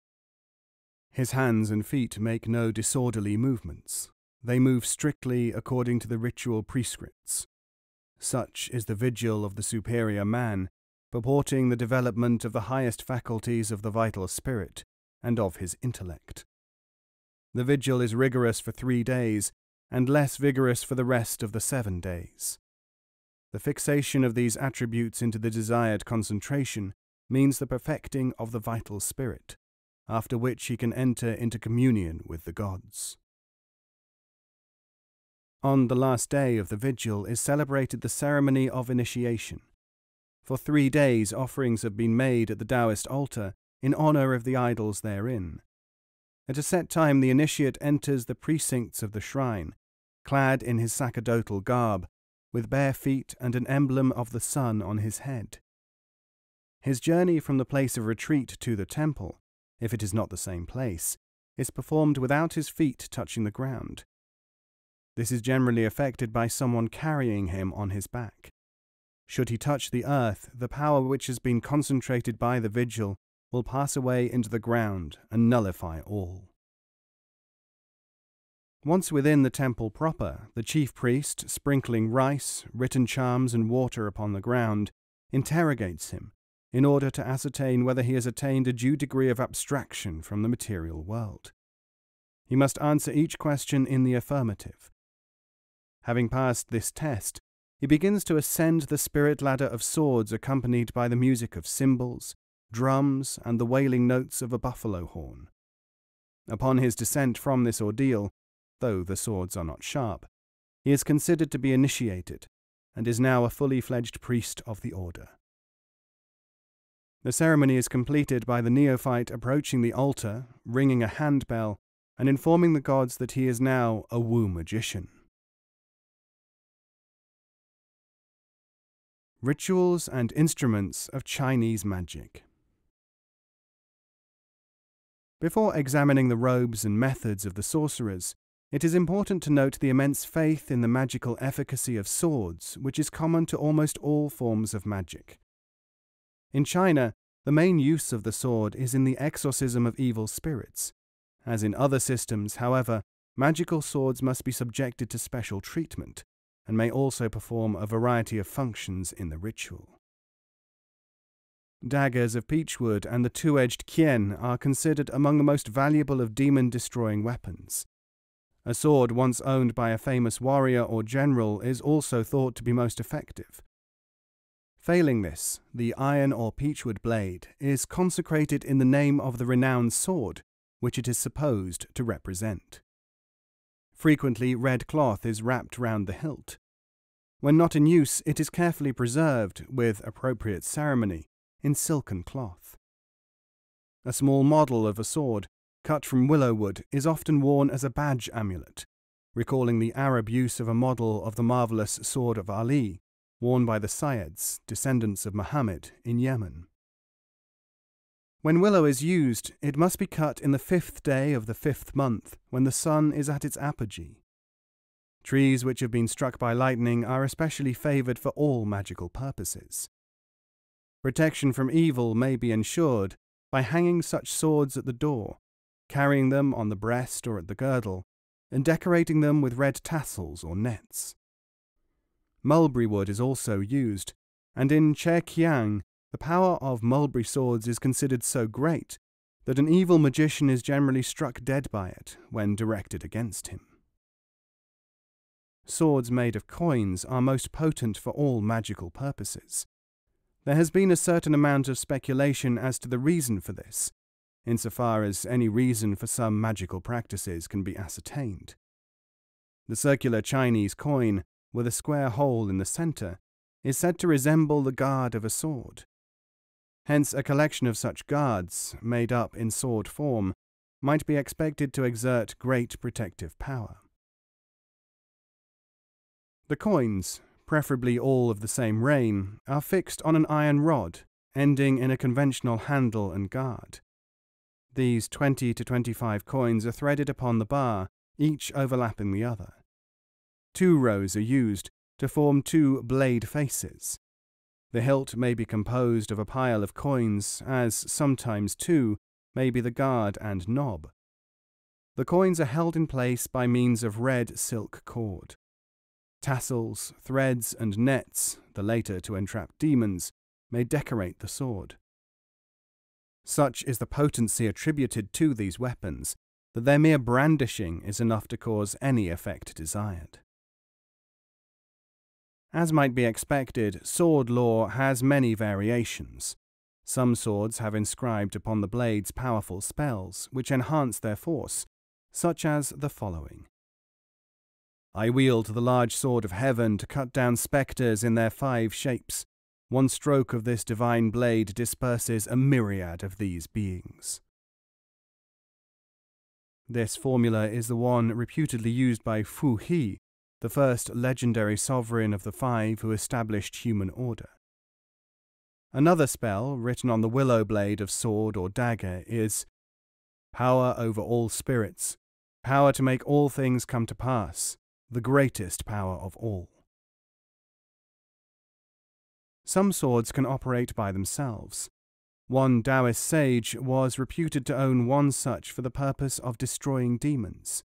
His hands and feet make no disorderly movements. They move strictly according to the ritual prescripts. Such is the vigil of the superior man, purporting the development of the highest faculties of the vital spirit and of his intellect. The vigil is rigorous for three days, and less vigorous for the rest of the seven days. The fixation of these attributes into the desired concentration means the perfecting of the vital spirit after which he can enter into communion with the gods. On the last day of the vigil is celebrated the ceremony of initiation. For three days offerings have been made at the Taoist altar in honour of the idols therein. At a set time the initiate enters the precincts of the shrine, clad in his sacerdotal garb, with bare feet and an emblem of the sun on his head. His journey from the place of retreat to the temple if it is not the same place, is performed without his feet touching the ground. This is generally effected by someone carrying him on his back. Should he touch the earth, the power which has been concentrated by the vigil will pass away into the ground and nullify all. Once within the temple proper, the chief priest, sprinkling rice, written charms, and water upon the ground, interrogates him in order to ascertain whether he has attained a due degree of abstraction from the material world. He must answer each question in the affirmative. Having passed this test, he begins to ascend the spirit ladder of swords accompanied by the music of cymbals, drums, and the wailing notes of a buffalo horn. Upon his descent from this ordeal, though the swords are not sharp, he is considered to be initiated and is now a fully fledged priest of the order. The ceremony is completed by the neophyte approaching the altar, ringing a handbell, and informing the gods that he is now a Wu magician. Rituals and Instruments of Chinese Magic Before examining the robes and methods of the sorcerers, it is important to note the immense faith in the magical efficacy of swords, which is common to almost all forms of magic. In China, the main use of the sword is in the exorcism of evil spirits. As in other systems, however, magical swords must be subjected to special treatment and may also perform a variety of functions in the ritual. Daggers of peachwood and the two-edged kien are considered among the most valuable of demon-destroying weapons. A sword once owned by a famous warrior or general is also thought to be most effective. Failing this, the iron or peachwood blade is consecrated in the name of the renowned sword which it is supposed to represent. Frequently, red cloth is wrapped round the hilt. When not in use, it is carefully preserved, with appropriate ceremony, in silken cloth. A small model of a sword, cut from willow wood, is often worn as a badge amulet, recalling the Arab use of a model of the marvellous sword of Ali, worn by the Sayeds, descendants of Muhammad, in Yemen. When willow is used, it must be cut in the fifth day of the fifth month, when the sun is at its apogee. Trees which have been struck by lightning are especially favoured for all magical purposes. Protection from evil may be ensured by hanging such swords at the door, carrying them on the breast or at the girdle, and decorating them with red tassels or nets mulberry wood is also used, and in Cheqiang, the power of mulberry swords is considered so great that an evil magician is generally struck dead by it when directed against him. Swords made of coins are most potent for all magical purposes. There has been a certain amount of speculation as to the reason for this, insofar as any reason for some magical practices can be ascertained. The circular Chinese coin with a square hole in the centre, is said to resemble the guard of a sword. Hence, a collection of such guards, made up in sword form, might be expected to exert great protective power. The coins, preferably all of the same reign, are fixed on an iron rod, ending in a conventional handle and guard. These 20 to 25 coins are threaded upon the bar, each overlapping the other. Two rows are used to form two blade faces. The hilt may be composed of a pile of coins, as sometimes two may be the guard and knob. The coins are held in place by means of red silk cord. Tassels, threads, and nets, the later to entrap demons, may decorate the sword. Such is the potency attributed to these weapons that their mere brandishing is enough to cause any effect desired. As might be expected, sword law has many variations. Some swords have inscribed upon the blades powerful spells, which enhance their force, such as the following. I wield the large sword of heaven to cut down spectres in their five shapes. One stroke of this divine blade disperses a myriad of these beings. This formula is the one reputedly used by Fu He the first legendary sovereign of the five who established human order. Another spell, written on the willow blade of sword or dagger, is Power over all spirits, power to make all things come to pass, the greatest power of all. Some swords can operate by themselves. One Taoist sage was reputed to own one such for the purpose of destroying demons.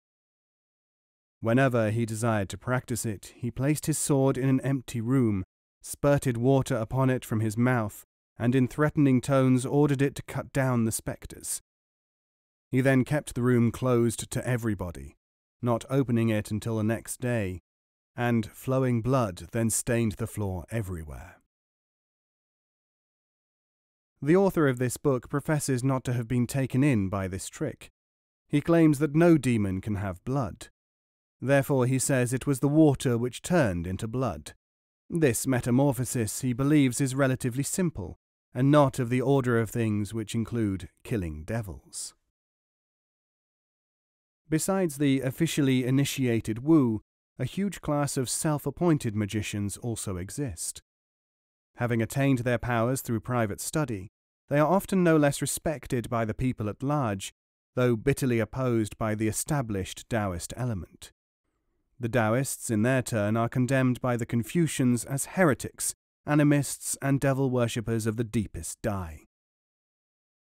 Whenever he desired to practice it, he placed his sword in an empty room, spurted water upon it from his mouth, and in threatening tones ordered it to cut down the spectres. He then kept the room closed to everybody, not opening it until the next day, and flowing blood then stained the floor everywhere. The author of this book professes not to have been taken in by this trick. He claims that no demon can have blood. Therefore, he says it was the water which turned into blood. This metamorphosis, he believes, is relatively simple, and not of the order of things which include killing devils. Besides the officially initiated Wu, a huge class of self appointed magicians also exist. Having attained their powers through private study, they are often no less respected by the people at large, though bitterly opposed by the established Taoist element. The Taoists, in their turn, are condemned by the Confucians as heretics, animists, and devil worshippers of the deepest dye.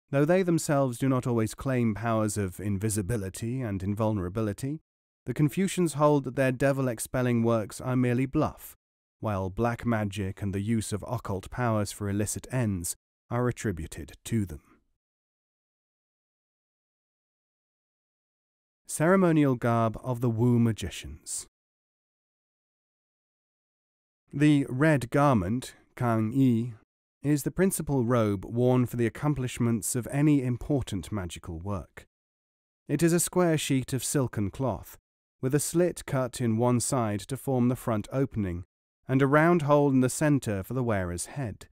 Though they themselves do not always claim powers of invisibility and invulnerability, the Confucians hold that their devil expelling works are merely bluff, while black magic and the use of occult powers for illicit ends are attributed to them. ceremonial garb of the Wu magicians. The red garment, Kang Yi, is the principal robe worn for the accomplishments of any important magical work. It is a square sheet of silken cloth, with a slit cut in one side to form the front opening, and a round hole in the centre for the wearer's head.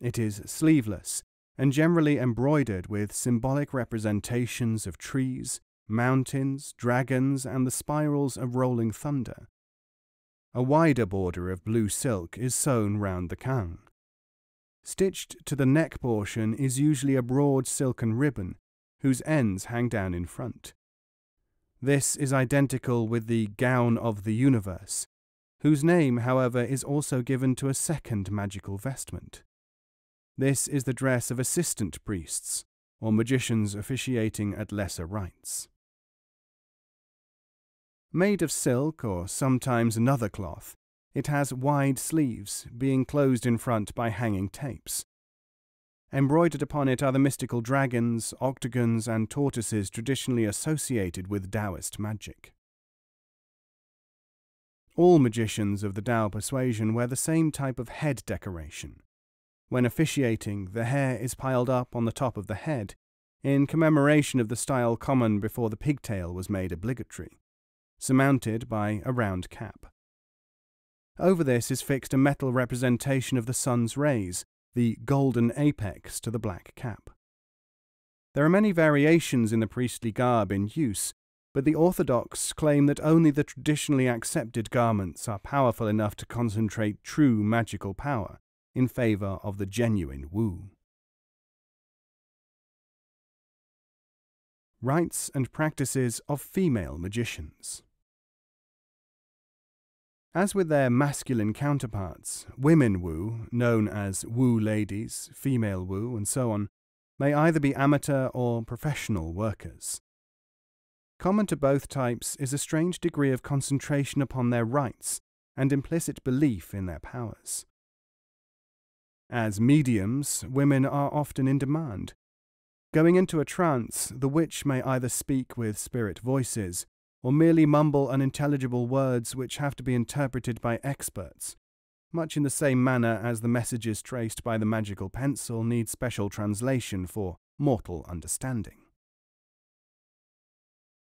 It is sleeveless, and generally embroidered with symbolic representations of trees, mountains, dragons, and the spirals of rolling thunder. A wider border of blue silk is sewn round the can. Stitched to the neck portion is usually a broad silken ribbon, whose ends hang down in front. This is identical with the gown of the universe, whose name, however, is also given to a second magical vestment. This is the dress of assistant priests, or magicians officiating at lesser rites. Made of silk or sometimes another cloth, it has wide sleeves, being closed in front by hanging tapes. Embroidered upon it are the mystical dragons, octagons, and tortoises traditionally associated with Taoist magic. All magicians of the Tao persuasion wear the same type of head decoration. When officiating, the hair is piled up on the top of the head, in commemoration of the style common before the pigtail was made obligatory surmounted by a round cap. Over this is fixed a metal representation of the sun's rays, the golden apex to the black cap. There are many variations in the priestly garb in use, but the Orthodox claim that only the traditionally accepted garments are powerful enough to concentrate true magical power in favour of the genuine Wu. Rites and Practices of Female Magicians as with their masculine counterparts, women woo, known as woo ladies, female woo, and so on, may either be amateur or professional workers. Common to both types is a strange degree of concentration upon their rights and implicit belief in their powers. As mediums, women are often in demand. Going into a trance, the witch may either speak with spirit voices or merely mumble unintelligible words which have to be interpreted by experts, much in the same manner as the messages traced by the magical pencil need special translation for mortal understanding.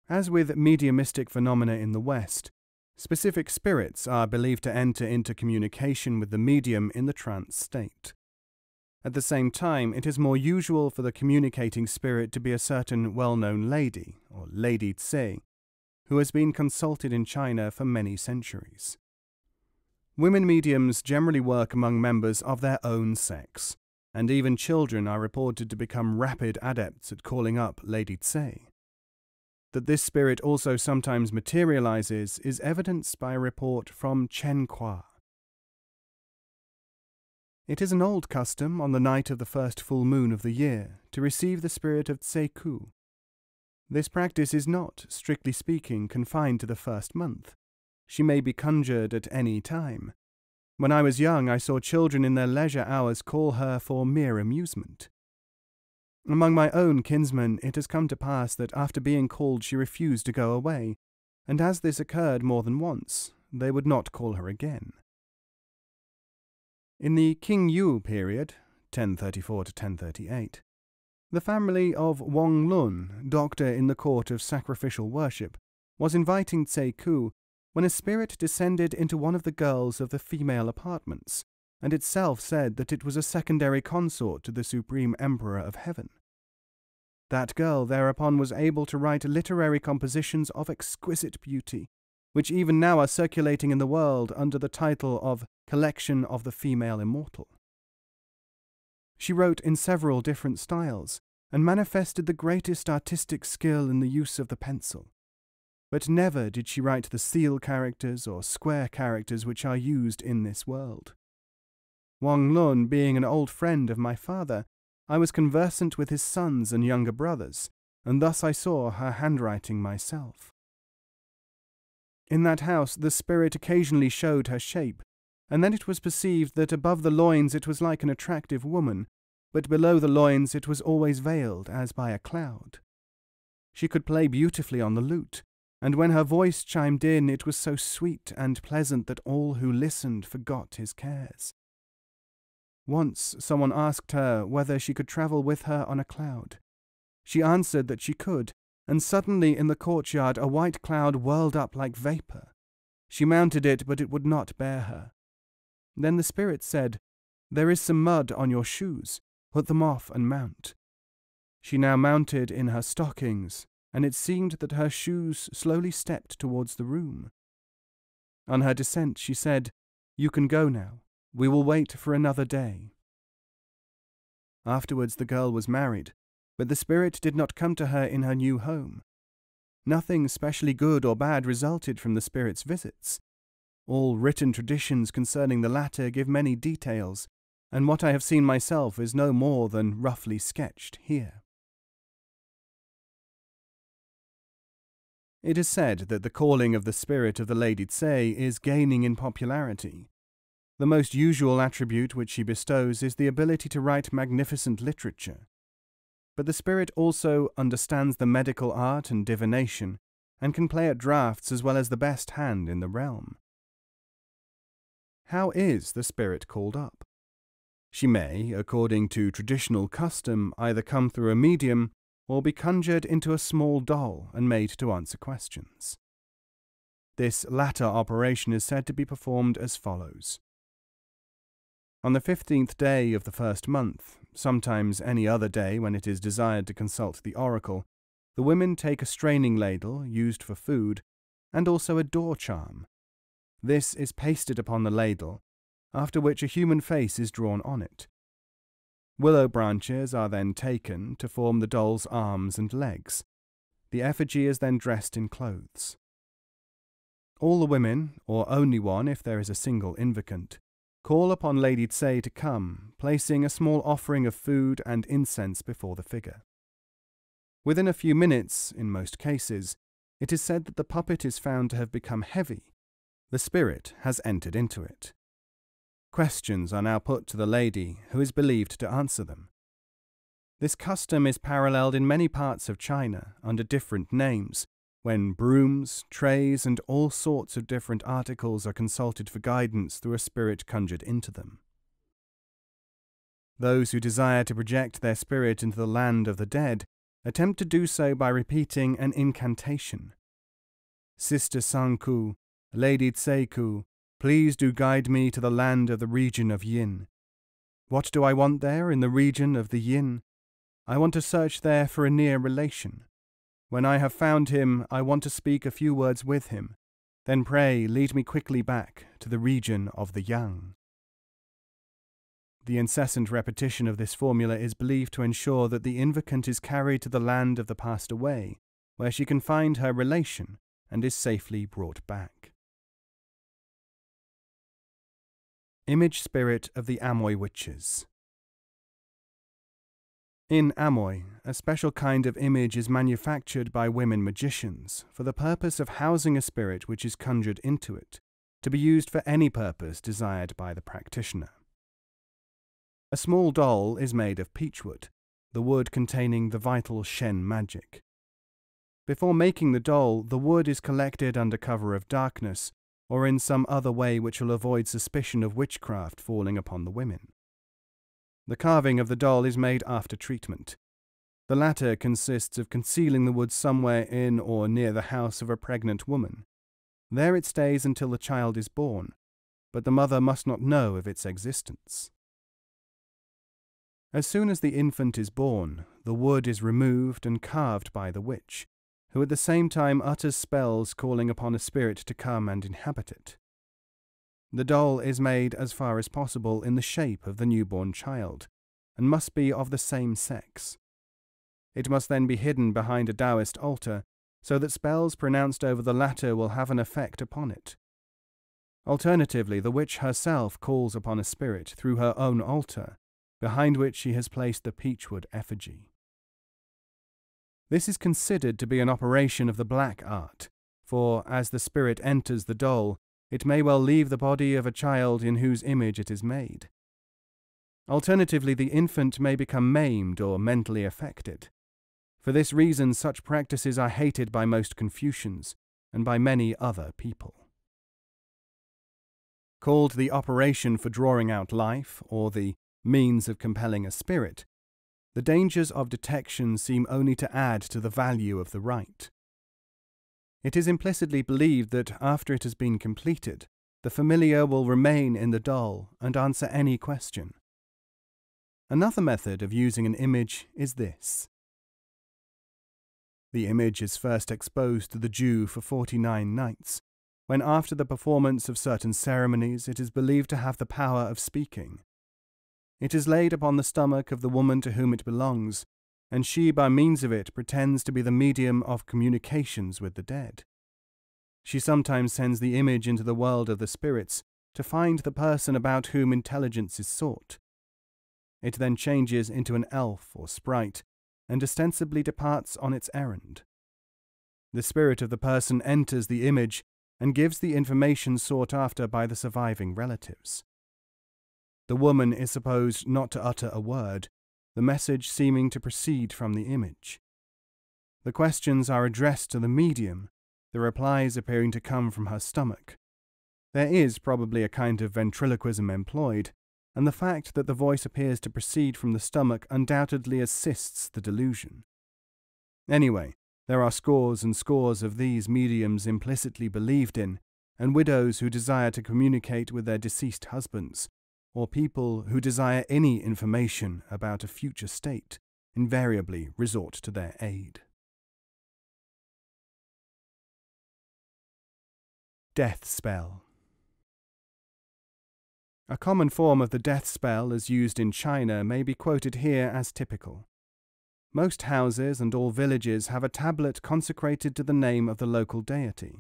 As with mediumistic phenomena in the West, specific spirits are believed to enter into communication with the medium in the trance state. At the same time, it is more usual for the communicating spirit to be a certain well known lady, or Lady Tse, who has been consulted in China for many centuries. Women mediums generally work among members of their own sex, and even children are reported to become rapid adepts at calling up Lady Tse. That this spirit also sometimes materializes is evidenced by a report from Chen Kwa. It is an old custom on the night of the first full moon of the year to receive the spirit of Tse Ku this practice is not, strictly speaking, confined to the first month. She may be conjured at any time. When I was young, I saw children in their leisure hours call her for mere amusement. Among my own kinsmen, it has come to pass that after being called, she refused to go away, and as this occurred more than once, they would not call her again. In the King Yu period, 1034 to 1038, the family of Wang Lun, doctor in the court of sacrificial worship, was inviting Tse Ku when a spirit descended into one of the girls of the female apartments, and itself said that it was a secondary consort to the Supreme Emperor of Heaven. That girl thereupon was able to write literary compositions of exquisite beauty, which even now are circulating in the world under the title of Collection of the Female Immortal. She wrote in several different styles and manifested the greatest artistic skill in the use of the pencil. But never did she write the seal characters or square characters which are used in this world. Wang Lun being an old friend of my father, I was conversant with his sons and younger brothers, and thus I saw her handwriting myself. In that house the spirit occasionally showed her shape, and then it was perceived that above the loins it was like an attractive woman, but below the loins it was always veiled as by a cloud. She could play beautifully on the lute, and when her voice chimed in it was so sweet and pleasant that all who listened forgot his cares. Once someone asked her whether she could travel with her on a cloud. She answered that she could, and suddenly in the courtyard a white cloud whirled up like vapour. She mounted it, but it would not bear her. Then the spirit said, There is some mud on your shoes. Put them off and mount. She now mounted in her stockings, and it seemed that her shoes slowly stepped towards the room. On her descent, she said, You can go now. We will wait for another day. Afterwards, the girl was married, but the spirit did not come to her in her new home. Nothing specially good or bad resulted from the spirit's visits. All written traditions concerning the latter give many details, and what I have seen myself is no more than roughly sketched here. It is said that the calling of the spirit of the Lady Tse is gaining in popularity. The most usual attribute which she bestows is the ability to write magnificent literature. But the spirit also understands the medical art and divination, and can play at draughts as well as the best hand in the realm. How is the spirit called up? She may, according to traditional custom, either come through a medium or be conjured into a small doll and made to answer questions. This latter operation is said to be performed as follows. On the fifteenth day of the first month, sometimes any other day when it is desired to consult the oracle, the women take a straining ladle used for food, and also a door charm, this is pasted upon the ladle, after which a human face is drawn on it. Willow branches are then taken to form the doll's arms and legs. The effigy is then dressed in clothes. All the women, or only one if there is a single invocant, call upon Lady Tse to come, placing a small offering of food and incense before the figure. Within a few minutes, in most cases, it is said that the puppet is found to have become heavy the Spirit has entered into it. Questions are now put to the lady, who is believed to answer them. This custom is paralleled in many parts of China under different names, when brooms, trays, and all sorts of different articles are consulted for guidance through a spirit conjured into them. Those who desire to project their spirit into the land of the dead attempt to do so by repeating an incantation. Sister Ku. Lady Tseku, please do guide me to the land of the region of Yin. What do I want there in the region of the Yin? I want to search there for a near relation. When I have found him, I want to speak a few words with him. Then pray lead me quickly back to the region of the Yang. The incessant repetition of this formula is believed to ensure that the invocant is carried to the land of the passed away, where she can find her relation and is safely brought back. Image Spirit of the Amoy Witches. In Amoy, a special kind of image is manufactured by women magicians for the purpose of housing a spirit which is conjured into it, to be used for any purpose desired by the practitioner. A small doll is made of peachwood, the wood containing the vital Shen magic. Before making the doll, the wood is collected under cover of darkness or in some other way which will avoid suspicion of witchcraft falling upon the women. The carving of the doll is made after treatment. The latter consists of concealing the wood somewhere in or near the house of a pregnant woman. There it stays until the child is born, but the mother must not know of its existence. As soon as the infant is born, the wood is removed and carved by the witch, who at the same time utters spells calling upon a spirit to come and inhabit it. The doll is made as far as possible in the shape of the newborn child, and must be of the same sex. It must then be hidden behind a Taoist altar, so that spells pronounced over the latter will have an effect upon it. Alternatively, the witch herself calls upon a spirit through her own altar, behind which she has placed the peachwood effigy. This is considered to be an operation of the black art, for as the spirit enters the doll, it may well leave the body of a child in whose image it is made. Alternatively, the infant may become maimed or mentally affected. For this reason, such practices are hated by most Confucians and by many other people. Called the operation for drawing out life or the means of compelling a spirit, the dangers of detection seem only to add to the value of the rite. It is implicitly believed that after it has been completed, the familiar will remain in the doll and answer any question. Another method of using an image is this. The image is first exposed to the Jew for 49 nights, when after the performance of certain ceremonies it is believed to have the power of speaking. It is laid upon the stomach of the woman to whom it belongs, and she by means of it pretends to be the medium of communications with the dead. She sometimes sends the image into the world of the spirits to find the person about whom intelligence is sought. It then changes into an elf or sprite, and ostensibly departs on its errand. The spirit of the person enters the image and gives the information sought after by the surviving relatives. The woman is supposed not to utter a word, the message seeming to proceed from the image. The questions are addressed to the medium, the replies appearing to come from her stomach. There is probably a kind of ventriloquism employed, and the fact that the voice appears to proceed from the stomach undoubtedly assists the delusion. Anyway, there are scores and scores of these mediums implicitly believed in, and widows who desire to communicate with their deceased husbands, or people who desire any information about a future state invariably resort to their aid. Death Spell A common form of the death spell as used in China may be quoted here as typical. Most houses and all villages have a tablet consecrated to the name of the local deity.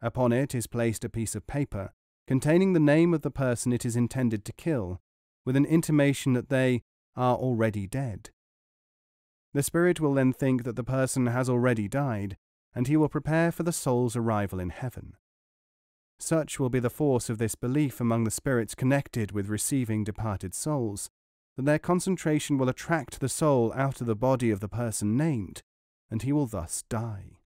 Upon it is placed a piece of paper containing the name of the person it is intended to kill, with an intimation that they are already dead. The spirit will then think that the person has already died, and he will prepare for the soul's arrival in heaven. Such will be the force of this belief among the spirits connected with receiving departed souls, that their concentration will attract the soul out of the body of the person named, and he will thus die.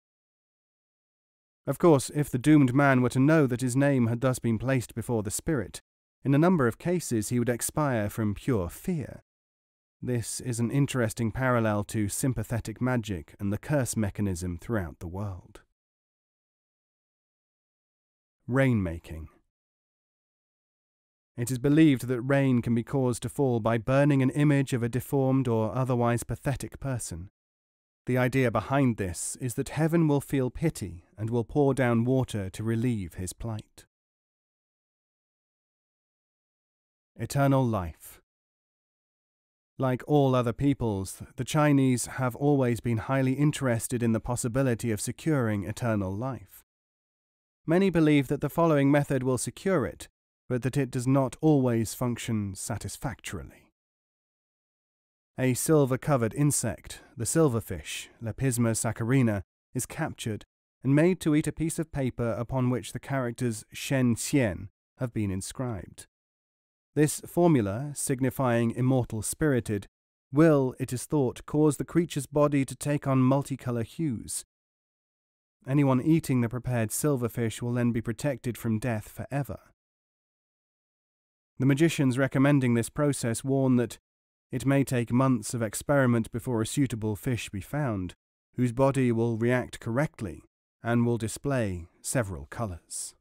Of course, if the doomed man were to know that his name had thus been placed before the spirit, in a number of cases he would expire from pure fear. This is an interesting parallel to sympathetic magic and the curse mechanism throughout the world. Rainmaking It is believed that rain can be caused to fall by burning an image of a deformed or otherwise pathetic person, the idea behind this is that heaven will feel pity and will pour down water to relieve his plight. Eternal Life like all other peoples, the Chinese have always been highly interested in the possibility of securing eternal life. Many believe that the following method will secure it, but that it does not always function satisfactorily. A silver covered insect, the silverfish, Lepisma saccharina, is captured and made to eat a piece of paper upon which the characters Shen Xian have been inscribed. This formula, signifying immortal spirited, will, it is thought, cause the creature's body to take on multicolour hues. Anyone eating the prepared silverfish will then be protected from death forever. The magicians recommending this process warn that it may take months of experiment before a suitable fish be found, whose body will react correctly and will display several colours.